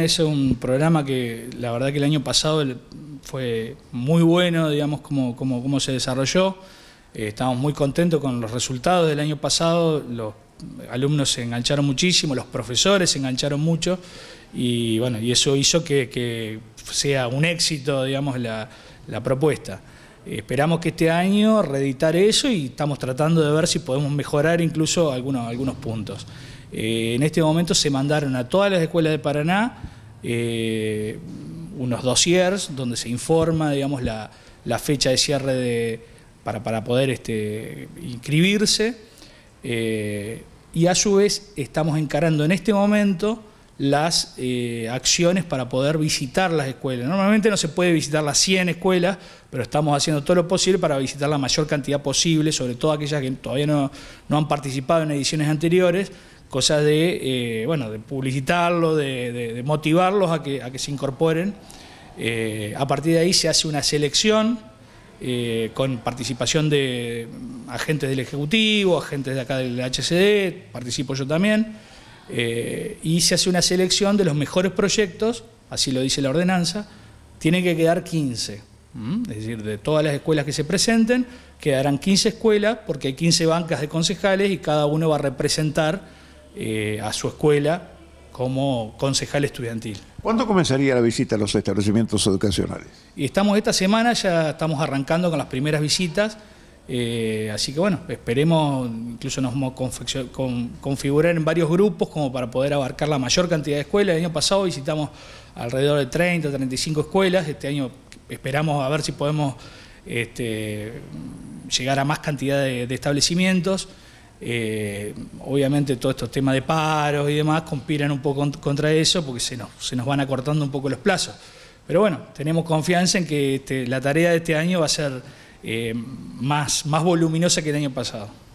Es un programa que la verdad que el año pasado fue muy bueno, digamos, como, se desarrolló. Eh, estamos muy contentos con los resultados del año pasado, los alumnos se engancharon muchísimo, los profesores se engancharon mucho y bueno, y eso hizo que, sea un éxito, digamos, la, propuesta. esperamos que este año reeditar eso y estamos tratando de ver si podemos mejorar incluso algunos, algunos puntos. Eh, en este momento se mandaron a todas las escuelas de Paraná eh, unos dossiers donde se informa, la, fecha de cierre para, poder este, inscribirse. Eh, y a su vez estamos encarando en este momento las acciones para poder visitar las escuelas. Normalmente no se puede visitar las 100 escuelas, pero estamos haciendo todo lo posible para visitar la mayor cantidad posible, sobre todo aquellas que todavía no, no han participado en ediciones anteriores, cosas de, eh, bueno, de publicitarlo, de, motivarlos a que, a que se incorporen. Eh, a partir de ahí se hace una selección eh, con participación de agentes del Ejecutivo, agentes de acá del HCD, participo yo también, y se hace una selección de los mejores proyectos, así lo dice la ordenanza, tienen que quedar 15. Es decir, de todas las escuelas que se presenten, quedarán 15 escuelas porque hay 15 bancas de concejales y cada uno va a representar eh, a su escuela como concejal estudiantil. ¿Cuándo comenzaría la visita a los establecimientos educacionales? Y estamos esta semana, ya estamos arrancando con las primeras visitas, eh, así que bueno, esperemos, incluso nos con, configurar en varios grupos como para poder abarcar la mayor cantidad de escuelas. El año pasado visitamos alrededor de 30 35 escuelas, este año esperamos a ver si podemos este, llegar a más cantidad de establecimientos. Eh, obviamente todos estos temas de paros y demás conspiran un poco contra eso porque se nos, se nos van acortando un poco los plazos. Pero bueno, tenemos confianza en que este, la tarea de este año va a ser eh, más, más voluminosa que el año pasado.